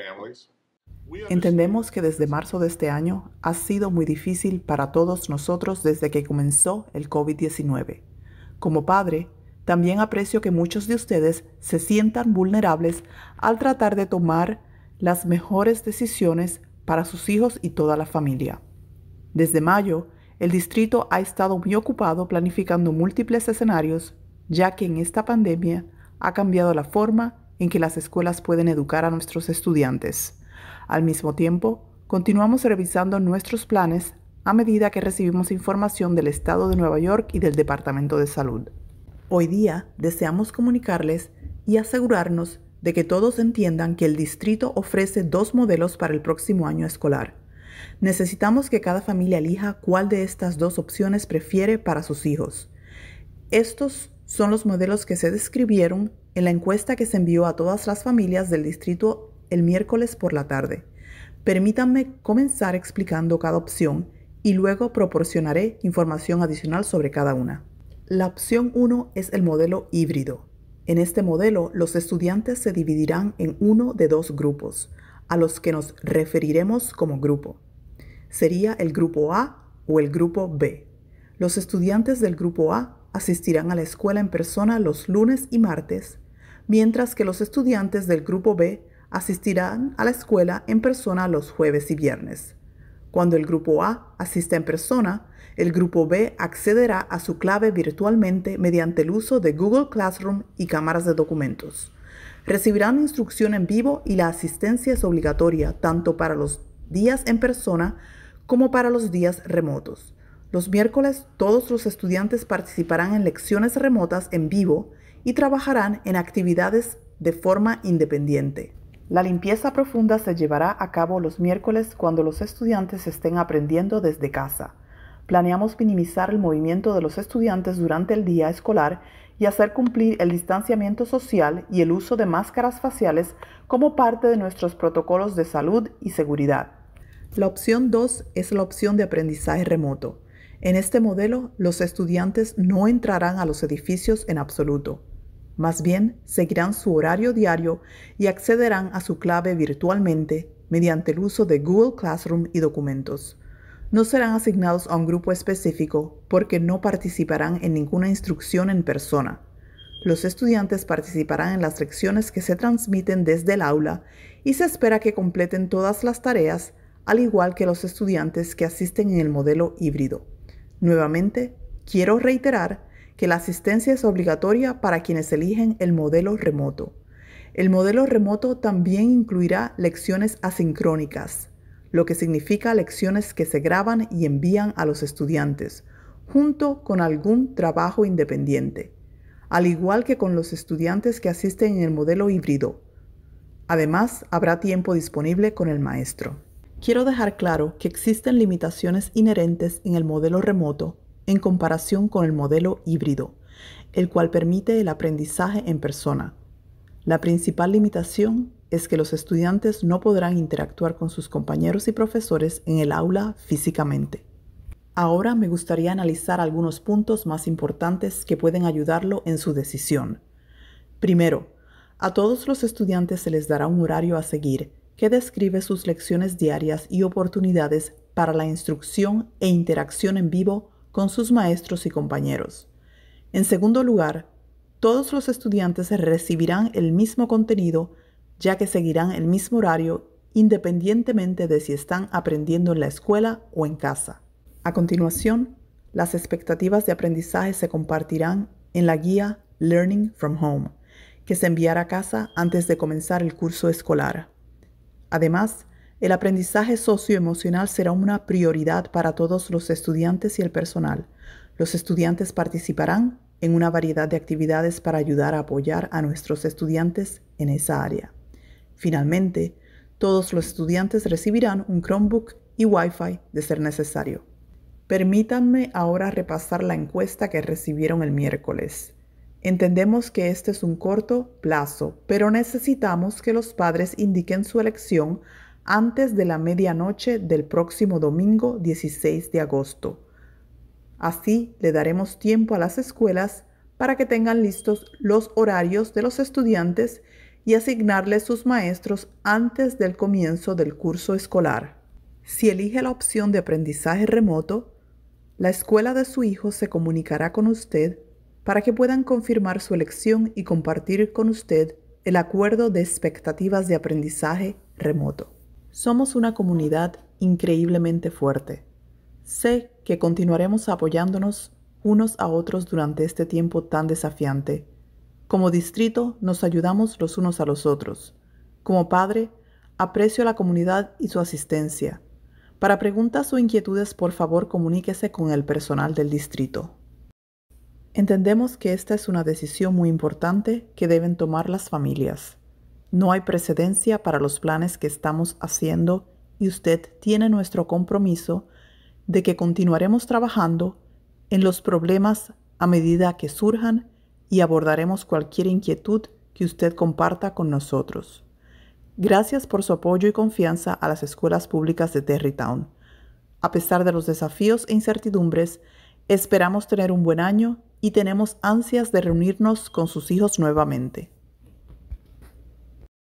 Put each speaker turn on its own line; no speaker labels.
families. Entendemos que desde marzo de este año ha sido muy difícil para todos nosotros desde que comenzó el COVID-19. Como padre, también aprecio que muchos de ustedes se sientan vulnerables al tratar de tomar las mejores decisiones para sus hijos y toda la familia. Desde mayo, el distrito ha estado muy ocupado planificando múltiples escenarios, ya que en esta pandemia ha cambiado la forma en que las escuelas pueden educar a nuestros estudiantes. Al mismo tiempo, continuamos revisando nuestros planes a medida que recibimos información del Estado de Nueva York y del Departamento de Salud. Hoy día deseamos comunicarles y asegurarnos de que todos entiendan que el distrito ofrece dos modelos para el próximo año escolar. Necesitamos que cada familia elija cuál de estas dos opciones prefiere para sus hijos. Estos son los modelos que se describieron en la encuesta que se envió a todas las familias del distrito el miércoles por la tarde. Permítanme comenzar explicando cada opción y luego proporcionaré información adicional sobre cada una. La opción 1 es el modelo híbrido. En este modelo, los estudiantes se dividirán en uno de dos grupos, a los que nos referiremos como grupo. Sería el grupo A o el grupo B. Los estudiantes del grupo A asistirán a la escuela en persona los lunes y martes, mientras que los estudiantes del Grupo B asistirán a la escuela en persona los jueves y viernes. Cuando el Grupo A asista en persona, el Grupo B accederá a su clave virtualmente mediante el uso de Google Classroom y cámaras de documentos. Recibirán instrucción en vivo y la asistencia es obligatoria tanto para los días en persona como para los días remotos. Los miércoles todos los estudiantes participarán en lecciones remotas en vivo y trabajarán en actividades de forma independiente. La limpieza profunda se llevará a cabo los miércoles cuando los estudiantes estén aprendiendo desde casa. Planeamos minimizar el movimiento de los estudiantes durante el día escolar y hacer cumplir el distanciamiento social y el uso de máscaras faciales como parte de nuestros protocolos de salud y seguridad. La opción 2 es la opción de aprendizaje remoto. En este modelo, los estudiantes no entrarán a los edificios en absoluto. Más bien, seguirán su horario diario y accederán a su clave virtualmente mediante el uso de Google Classroom y documentos. No serán asignados a un grupo específico porque no participarán en ninguna instrucción en persona. Los estudiantes participarán en las lecciones que se transmiten desde el aula y se espera que completen todas las tareas, al igual que los estudiantes que asisten en el modelo híbrido. Nuevamente, quiero reiterar que la asistencia es obligatoria para quienes eligen el modelo remoto. El modelo remoto también incluirá lecciones asincrónicas, lo que significa lecciones que se graban y envían a los estudiantes, junto con algún trabajo independiente, al igual que con los estudiantes que asisten en el modelo híbrido. Además, habrá tiempo disponible con el maestro. Quiero dejar claro que existen limitaciones inherentes en el modelo remoto en comparación con el modelo híbrido, el cual permite el aprendizaje en persona. La principal limitación es que los estudiantes no podrán interactuar con sus compañeros y profesores en el aula físicamente. Ahora me gustaría analizar algunos puntos más importantes que pueden ayudarlo en su decisión. Primero, a todos los estudiantes se les dará un horario a seguir que describe sus lecciones diarias y oportunidades para la instrucción e interacción en vivo con sus maestros y compañeros. En segundo lugar, todos los estudiantes recibirán el mismo contenido ya que seguirán el mismo horario independientemente de si están aprendiendo en la escuela o en casa. A continuación, las expectativas de aprendizaje se compartirán en la guía Learning from Home, que se enviará a casa antes de comenzar el curso escolar. Además, el aprendizaje socioemocional será una prioridad para todos los estudiantes y el personal. Los estudiantes participarán en una variedad de actividades para ayudar a apoyar a nuestros estudiantes en esa área. Finalmente, todos los estudiantes recibirán un Chromebook y Wi-Fi de ser necesario. Permítanme ahora repasar la encuesta que recibieron el miércoles. Entendemos que este es un corto plazo, pero necesitamos que los padres indiquen su elección antes de la medianoche del próximo domingo 16 de agosto. Así le daremos tiempo a las escuelas para que tengan listos los horarios de los estudiantes y asignarles sus maestros antes del comienzo del curso escolar. Si elige la opción de aprendizaje remoto, la escuela de su hijo se comunicará con usted para que puedan confirmar su elección y compartir con usted el acuerdo de expectativas de aprendizaje remoto. Somos una comunidad increíblemente fuerte. Sé que continuaremos apoyándonos unos a otros durante este tiempo tan desafiante. Como distrito nos ayudamos los unos a los otros. Como padre, aprecio a la comunidad y su asistencia. Para preguntas o inquietudes, por favor comuníquese con el personal del distrito. Entendemos que esta es una decisión muy importante que deben tomar las familias. No hay precedencia para los planes que estamos haciendo y usted tiene nuestro compromiso de que continuaremos trabajando en los problemas a medida que surjan y abordaremos cualquier inquietud que usted comparta con nosotros. Gracias por su apoyo y confianza a las escuelas públicas de Terrytown. A pesar de los desafíos e incertidumbres, esperamos tener un buen año y tenemos ansias de reunirnos con sus hijos nuevamente.